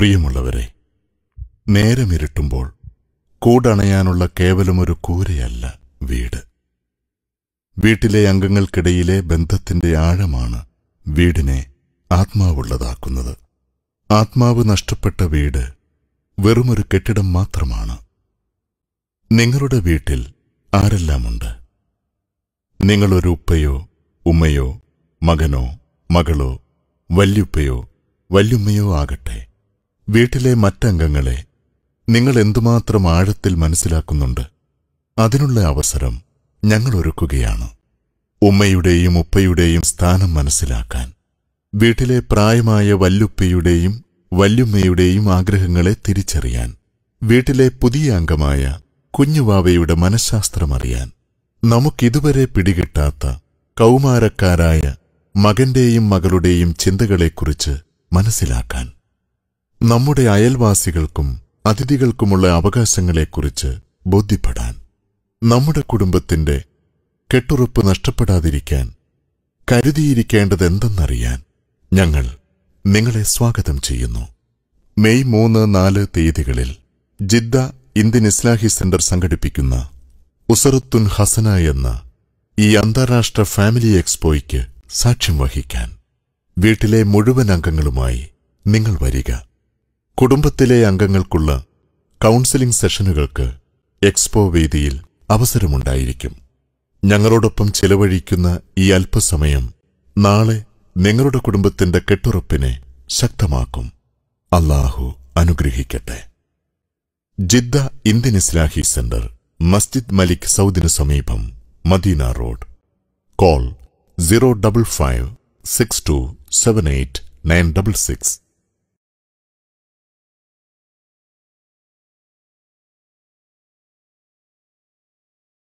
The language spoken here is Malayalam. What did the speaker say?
പ്രിയമുള്ളവരെ നേരമിരുട്ടുമ്പോൾ കൂടണയാനുള്ള കേവലമൊരു കൂരയല്ല വീട് വീട്ടിലെ അംഗങ്ങൾക്കിടയിലെ ബന്ധത്തിന്റെ ആഴമാണ് വീടിനെ ആത്മാവുള്ളതാക്കുന്നത് ആത്മാവ് നഷ്ടപ്പെട്ട വീട് വെറുമൊരു കെട്ടിടം മാത്രമാണ് നിങ്ങളുടെ വീട്ടിൽ ആരെല്ലാമുണ്ട് നിങ്ങളൊരു ഉപ്പയോ ഉമ്മയോ മകനോ മകളോ വല്യുപ്പയോ വല്യുമ്മയോ ആകട്ടെ വീട്ടിലെ മറ്റംഗങ്ങളെ നിങ്ങൾ എന്തുമാത്രം ആഴത്തിൽ മനസ്സിലാക്കുന്നുണ്ട് അതിനുള്ള അവസരം ഞങ്ങൾ ഒരുക്കുകയാണ് ഉമ്മയുടെയും ഉപ്പയുടെയും സ്ഥാനം മനസ്സിലാക്കാൻ വീട്ടിലെ പ്രായമായ വല്ലുപ്പയുടെയും വല്യുമ്മയുടെയും ആഗ്രഹങ്ങളെ തിരിച്ചറിയാൻ വീട്ടിലെ പുതിയ അംഗമായ കുഞ്ഞുവാവയുടെ മനഃശാസ്ത്രമറിയാൻ നമുക്കിതുവരെ പിടികിട്ടാത്ത കൗമാരക്കാരായ മകന്റെയും മകളുടെയും ചിന്തകളെക്കുറിച്ച് മനസ്സിലാക്കാൻ നമ്മുടെ അയൽവാസികൾക്കും അതിഥികൾക്കുമുള്ള അവകാശങ്ങളെക്കുറിച്ച് ബോധ്യപ്പെടാൻ നമ്മുടെ കുടുംബത്തിൻ്റെ കെട്ടുറപ്പ് നഷ്ടപ്പെടാതിരിക്കാൻ കരുതിയിരിക്കേണ്ടതെന്തെന്നറിയാൻ ഞങ്ങൾ നിങ്ങളെ സ്വാഗതം ചെയ്യുന്നു മെയ് മൂന്ന് നാല് തീയതികളിൽ ജിദ്ദ ഇന്ത്യൻ ഇസ്ലാഹി സെന്റർ സംഘടിപ്പിക്കുന്ന ഉസറുത്തുൻ ഹസന എന്ന ഈ അന്താരാഷ്ട്ര ഫാമിലി എക്സ്പോയ്ക്ക് സാക്ഷ്യം വഹിക്കാൻ വീട്ടിലെ മുഴുവൻ അംഗങ്ങളുമായി നിങ്ങൾ വരിക കുടുംബത്തിലെ അംഗങ്ങൾക്കുള്ള കൗൺസിലിംഗ് സെഷനുകൾക്ക് എക്സ്പോ വേദിയിൽ അവസരമുണ്ടായിരിക്കും ഞങ്ങളോടൊപ്പം ചെലവഴിക്കുന്ന ഈ അല്പസമയം നാളെ നിങ്ങളുടെ കുടുംബത്തിന്റെ കെട്ടുറപ്പിനെ ശക്തമാക്കും അള്ളാഹു അനുഗ്രഹിക്കട്ടെ ജിദ്ദ ഇന്ത്യൻ ഇസ്ലാഹി സെന്റർ മസ്ജിദ് മലിക് സൗദിന് സമീപം Madinah road call zero double five six two seven eight nine double six